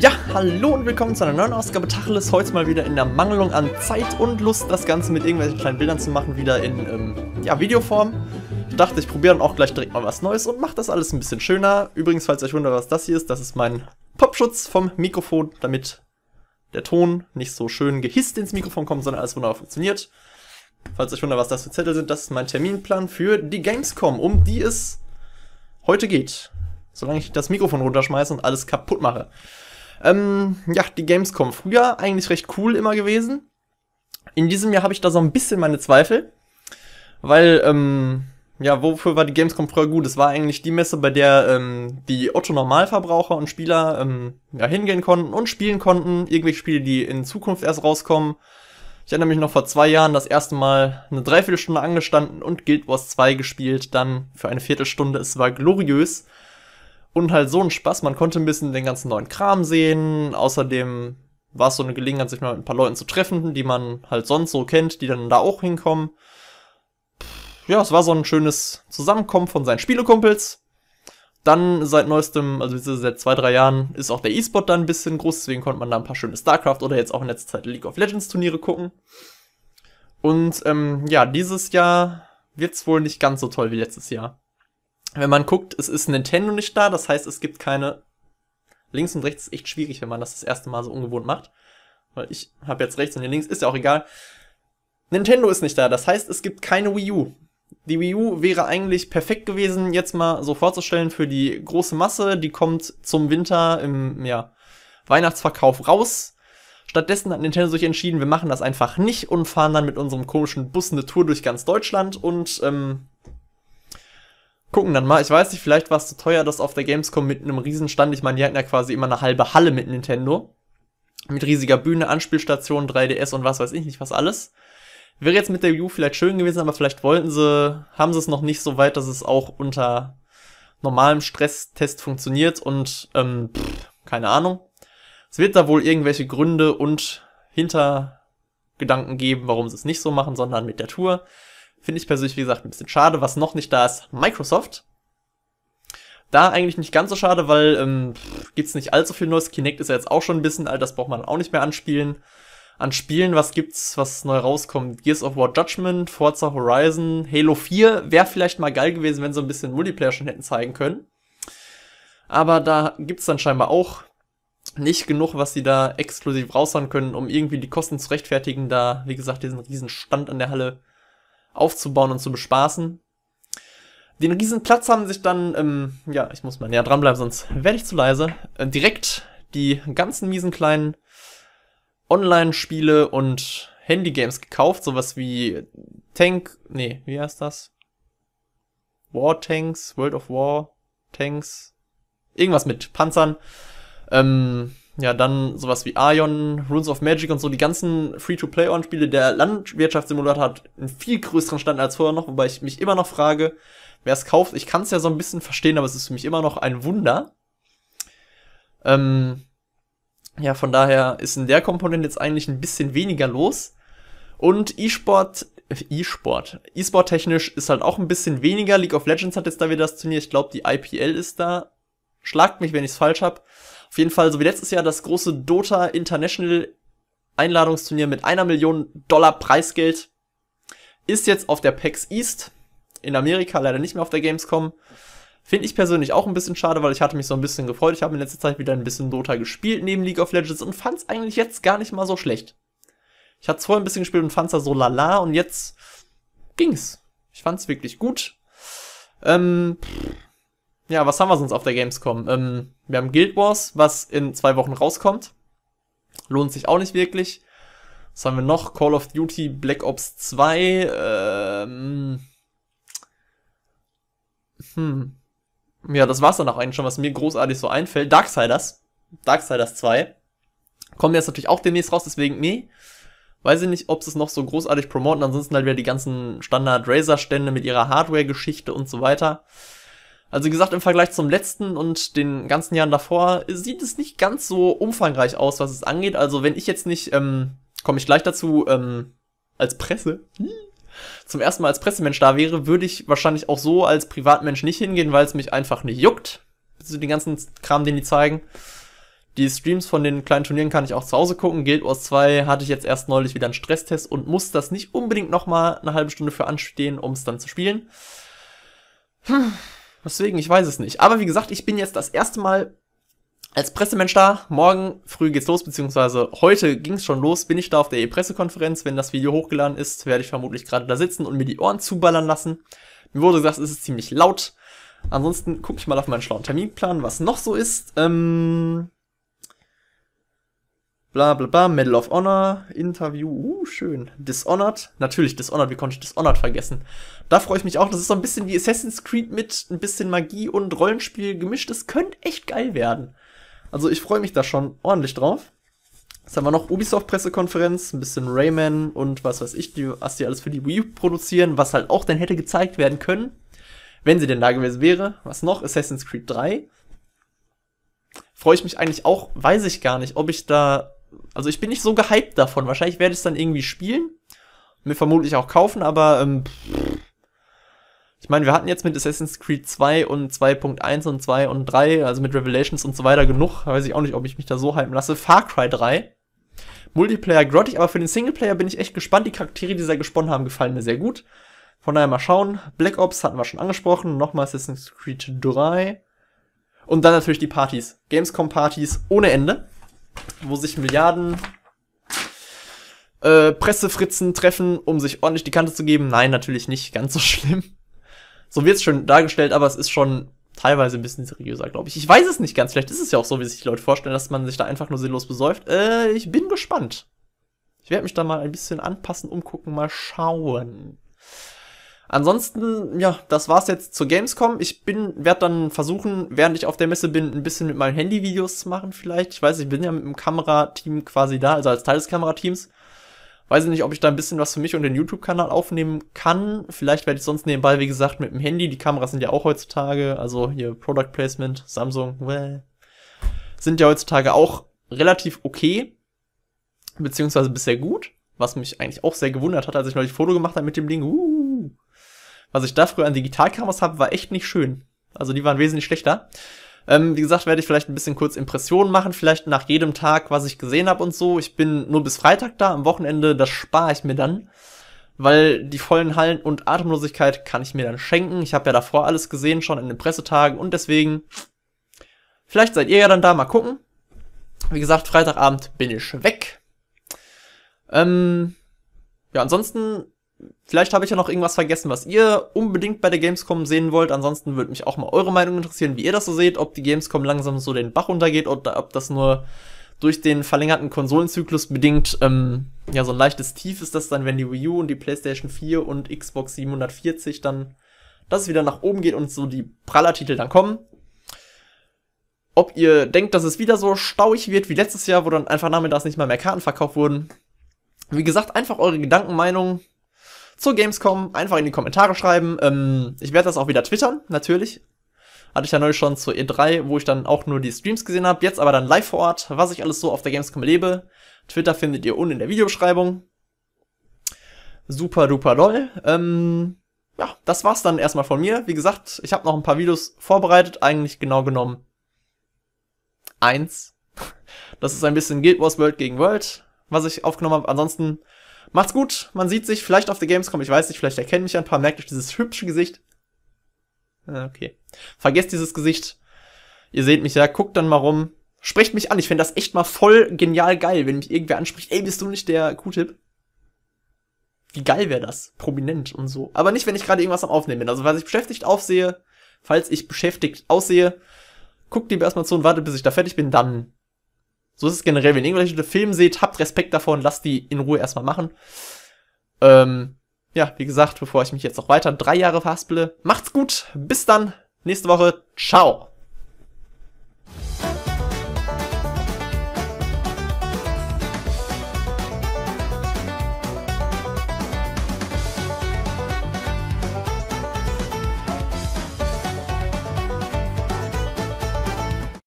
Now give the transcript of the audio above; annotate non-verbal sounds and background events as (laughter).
Ja, hallo und willkommen zu einer neuen Ausgabe Tacheles. Heute mal wieder in der Mangelung an Zeit und Lust, das Ganze mit irgendwelchen kleinen Bildern zu machen, wieder in ähm, ja, Videoform. Ich dachte, ich probiere dann auch gleich direkt mal was Neues und mache das alles ein bisschen schöner. Übrigens, falls euch wundert, was das hier ist, das ist mein Popschutz vom Mikrofon, damit der Ton nicht so schön gehisst ins Mikrofon kommt, sondern alles wunderbar funktioniert. Falls euch wundert, was das für Zettel sind, das ist mein Terminplan für die Gamescom, um die es heute geht. Solange ich das Mikrofon runterschmeiße und alles kaputt mache. Ähm, ja, die Gamescom früher eigentlich recht cool immer gewesen. In diesem Jahr habe ich da so ein bisschen meine Zweifel, weil, ähm, ja, wofür war die Gamescom früher gut? Es war eigentlich die Messe, bei der ähm, die Otto-Normalverbraucher und Spieler ähm, ja, hingehen konnten und spielen konnten. Irgendwelche Spiele, die in Zukunft erst rauskommen. Ich erinnere mich noch vor zwei Jahren das erste Mal eine Dreiviertelstunde angestanden und Guild Wars 2 gespielt, dann für eine Viertelstunde. Es war gloriös. Und halt so ein Spaß, man konnte ein bisschen den ganzen neuen Kram sehen. Außerdem war es so eine Gelegenheit, sich mal mit ein paar Leuten zu treffen, die man halt sonst so kennt, die dann da auch hinkommen. Ja, es war so ein schönes Zusammenkommen von seinen Spielekumpels. Dann seit neuestem, also seit zwei, drei Jahren, ist auch der E-Sport da ein bisschen groß, deswegen konnte man da ein paar schöne StarCraft oder jetzt auch in letzter Zeit League of Legends Turniere gucken. Und ähm, ja, dieses Jahr wird's wohl nicht ganz so toll wie letztes Jahr wenn man guckt, es ist Nintendo nicht da, das heißt, es gibt keine. Links und rechts ist echt schwierig, wenn man das das erste Mal so ungewohnt macht. Weil ich habe jetzt rechts und hier links, ist ja auch egal. Nintendo ist nicht da, das heißt, es gibt keine Wii U. Die Wii U wäre eigentlich perfekt gewesen, jetzt mal so vorzustellen für die große Masse. Die kommt zum Winter im ja, Weihnachtsverkauf raus. Stattdessen hat Nintendo sich entschieden, wir machen das einfach nicht und fahren dann mit unserem komischen Bus eine Tour durch ganz Deutschland und ähm, gucken dann mal. Ich weiß nicht, vielleicht war es zu teuer, dass auf der Gamescom mit einem Riesenstand. Ich meine, die hatten ja quasi immer eine halbe Halle mit Nintendo. Mit riesiger Bühne, Anspielstation, 3DS und was weiß ich nicht, was alles. Wäre jetzt mit der Wii U vielleicht schön gewesen, aber vielleicht wollten sie, haben sie es noch nicht so weit, dass es auch unter normalem Stresstest funktioniert und ähm, pff, keine Ahnung. Es wird da wohl irgendwelche Gründe und Hintergedanken geben, warum sie es nicht so machen, sondern mit der Tour. Finde ich persönlich, wie gesagt, ein bisschen schade. Was noch nicht da ist, Microsoft. Da eigentlich nicht ganz so schade, weil ähm, gibt nicht allzu viel Neues. Kinect ist ja jetzt auch schon ein bisschen alt, das braucht man auch nicht mehr anspielen. An Spielen, was gibt's, was neu rauskommt? Gears of War Judgment, Forza Horizon, Halo 4 wäre vielleicht mal geil gewesen, wenn sie ein bisschen Multiplayer schon hätten zeigen können. Aber da gibt's dann scheinbar auch nicht genug, was sie da exklusiv raushauen können, um irgendwie die Kosten zu rechtfertigen, da, wie gesagt, diesen riesen Stand an der Halle aufzubauen und zu bespaßen. Den riesen Platz haben sich dann, ähm, ja, ich muss mal näher dranbleiben, sonst werde ich zu leise, äh, direkt die ganzen miesen kleinen Online-Spiele und Handy-Games gekauft, sowas wie Tank, nee, wie heißt das? War Tanks, World of War Tanks, irgendwas mit Panzern. Ähm, ja, dann sowas wie Ion, Runes of Magic und so, die ganzen Free-to-Play-On-Spiele. Der Landwirtschaftssimulator hat einen viel größeren Stand als vorher noch, wobei ich mich immer noch frage, wer es kauft. Ich kann es ja so ein bisschen verstehen, aber es ist für mich immer noch ein Wunder. Ähm, ja, von daher ist in der Komponente jetzt eigentlich ein bisschen weniger los. Und E-Sport, E-Sport, E-Sport technisch ist halt auch ein bisschen weniger. League of Legends hat jetzt da wieder das Turnier. Ich glaube, die IPL ist da. Schlagt mich, wenn ich es falsch habe. Auf jeden Fall, so wie letztes Jahr, das große Dota International Einladungsturnier mit einer Million Dollar Preisgeld ist jetzt auf der PAX East in Amerika, leider nicht mehr auf der Gamescom. Finde ich persönlich auch ein bisschen schade, weil ich hatte mich so ein bisschen gefreut. Ich habe in letzter Zeit wieder ein bisschen Dota gespielt neben League of Legends und fand es eigentlich jetzt gar nicht mal so schlecht. Ich hatte es vorher ein bisschen gespielt und fand es da so lala und jetzt ging's. Ich fand es wirklich gut. Ähm, ja, was haben wir sonst auf der Gamescom? Ähm, wir haben Guild Wars, was in zwei Wochen rauskommt. Lohnt sich auch nicht wirklich. Was haben wir noch? Call of Duty, Black Ops 2, ähm, hm. Ja, das war's dann auch eigentlich schon, was mir großartig so einfällt. Darksiders. Darksiders 2. Kommen jetzt natürlich auch demnächst raus, deswegen, nee. Weiß ich nicht, ob sie es noch so großartig promoten. Ansonsten halt wieder die ganzen Standard-Razer-Stände mit ihrer Hardware-Geschichte und so weiter. Also wie gesagt, im Vergleich zum letzten und den ganzen Jahren davor sieht es nicht ganz so umfangreich aus, was es angeht. Also wenn ich jetzt nicht, ähm, komme ich gleich dazu, ähm, als Presse, (laughs) zum ersten Mal als Pressemensch da wäre, würde ich wahrscheinlich auch so als Privatmensch nicht hingehen, weil es mich einfach nicht juckt. Also den ganzen Kram, den die zeigen. Die Streams von den kleinen Turnieren kann ich auch zu Hause gucken. Guild Wars 2 hatte ich jetzt erst neulich wieder einen Stresstest und muss das nicht unbedingt nochmal eine halbe Stunde für anstehen, um es dann zu spielen. Hm Deswegen, ich weiß es nicht. Aber wie gesagt, ich bin jetzt das erste Mal als Pressemensch da. Morgen früh geht's los, beziehungsweise heute ging's schon los. Bin ich da auf der E-Pressekonferenz. Wenn das Video hochgeladen ist, werde ich vermutlich gerade da sitzen und mir die Ohren zuballern lassen. Mir wurde gesagt, es ist ziemlich laut. Ansonsten gucke ich mal auf meinen schlauen Terminplan, was noch so ist. Ähm, Bla bla bla, Medal of Honor, Interview, uh, schön. Dishonored, natürlich Dishonored, wie konnte ich Dishonored vergessen? Da freue ich mich auch, das ist so ein bisschen wie Assassin's Creed mit ein bisschen Magie und Rollenspiel gemischt. Das könnte echt geil werden. Also ich freue mich da schon ordentlich drauf. Jetzt haben wir noch Ubisoft-Pressekonferenz, ein bisschen Rayman und was weiß ich, die, was die alles für die Wii produzieren, was halt auch dann hätte gezeigt werden können, wenn sie denn da gewesen wäre. Was noch? Assassin's Creed 3. Freue ich mich eigentlich auch, weiß ich gar nicht, ob ich da also ich bin nicht so gehypt davon. Wahrscheinlich werde ich es dann irgendwie spielen. Mir vermutlich auch kaufen, aber ähm, ich meine, wir hatten jetzt mit Assassin's Creed 2 und 2.1 und 2 und 3, also mit Revelations und so weiter genug. Weiß ich auch nicht, ob ich mich da so hypen lasse. Far Cry 3. Multiplayer grottig, aber für den Singleplayer bin ich echt gespannt. Die Charaktere, die sie da gesponnen haben, gefallen mir sehr gut. Von daher mal schauen. Black Ops hatten wir schon angesprochen. Nochmal Assassin's Creed 3. Und dann natürlich die Partys. Gamescom-Partys ohne Ende wo sich Milliarden äh, Pressefritzen treffen, um sich ordentlich die Kante zu geben. Nein, natürlich nicht ganz so (laughs) schlimm. So wird's schon dargestellt, aber es ist schon teilweise ein bisschen seriöser, glaube ich. Ich weiß es nicht ganz. Vielleicht ist es ja auch so, wie sich die Leute vorstellen, dass man sich da einfach nur sinnlos besäuft. Äh, ich bin gespannt. Ich werde mich da mal ein bisschen anpassen, umgucken, mal schauen. Ansonsten, ja, das war's jetzt zur Gamescom. Ich bin, werde dann versuchen, während ich auf der Messe bin, ein bisschen mit meinen Handy-Videos zu machen vielleicht. Ich weiß, ich bin ja mit dem Kamerateam quasi da, also als Teil des Kamerateams. Weiß ich nicht, ob ich da ein bisschen was für mich und den YouTube-Kanal aufnehmen kann. Vielleicht werde ich sonst nebenbei, wie gesagt, mit dem Handy. Die Kameras sind ja auch heutzutage, also hier Product Placement, Samsung, well, sind ja heutzutage auch relativ okay, beziehungsweise bisher gut, was mich eigentlich auch sehr gewundert hat, als ich neulich Foto gemacht habe mit dem Ding. Uh, was ich da früher an Digitalkameras habe, war echt nicht schön. Also die waren wesentlich schlechter. Ähm, wie gesagt, werde ich vielleicht ein bisschen kurz Impressionen machen, vielleicht nach jedem Tag, was ich gesehen habe und so. Ich bin nur bis Freitag da, am Wochenende, das spare ich mir dann, weil die vollen Hallen und Atemlosigkeit kann ich mir dann schenken. Ich habe ja davor alles gesehen, schon in den Pressetagen und deswegen, vielleicht seid ihr ja dann da, mal gucken. Wie gesagt, Freitagabend bin ich weg. Ähm, ja, ansonsten Vielleicht habe ich ja noch irgendwas vergessen, was ihr unbedingt bei der Gamescom sehen wollt. Ansonsten würde mich auch mal eure Meinung interessieren, wie ihr das so seht, ob die Gamescom langsam so den Bach runtergeht oder ob das nur durch den verlängerten Konsolenzyklus bedingt ähm, ja so ein leichtes Tief ist das dann, wenn die Wii U und die PlayStation 4 und Xbox 740 dann dass es wieder nach oben geht und so die Prallertitel dann kommen. Ob ihr denkt, dass es wieder so stauig wird wie letztes Jahr, wo dann einfach nachmittags nicht mal mehr Karten verkauft wurden. Wie gesagt, einfach eure Gedanken, Meinungen zur Gamescom einfach in die Kommentare schreiben. Ähm, ich werde das auch wieder twittern, natürlich. Hatte ich ja neulich schon zur E3, wo ich dann auch nur die Streams gesehen habe. Jetzt aber dann live vor Ort, was ich alles so auf der Gamescom lebe. Twitter findet ihr unten in der Videobeschreibung. Super duper doll. Ähm, ja, das war's dann erstmal von mir. Wie gesagt, ich habe noch ein paar Videos vorbereitet, eigentlich genau genommen eins. (laughs) Das ist ein bisschen Guild Wars World gegen World, was ich aufgenommen habe. Ansonsten Macht's gut, man sieht sich vielleicht auf der Gamescom, ich weiß nicht, vielleicht erkennen mich ein paar, merkt euch dieses hübsche Gesicht. Ah, okay. Vergesst dieses Gesicht. Ihr seht mich ja, guckt dann mal rum. Sprecht mich an, ich fände das echt mal voll genial geil, wenn mich irgendwer anspricht. Ey, bist du nicht der Q-Tip? Wie geil wäre das? Prominent und so. Aber nicht, wenn ich gerade irgendwas am Aufnehmen bin. Also, falls ich beschäftigt aufsehe, falls ich beschäftigt aussehe, guckt lieber erstmal zu und wartet, bis ich da fertig bin, dann so ist es generell, wenn ihr irgendwelche Filme seht, habt Respekt davor und lasst die in Ruhe erstmal machen. Ähm, ja, wie gesagt, bevor ich mich jetzt noch weiter drei Jahre verhaspele, macht's gut, bis dann, nächste Woche, ciao!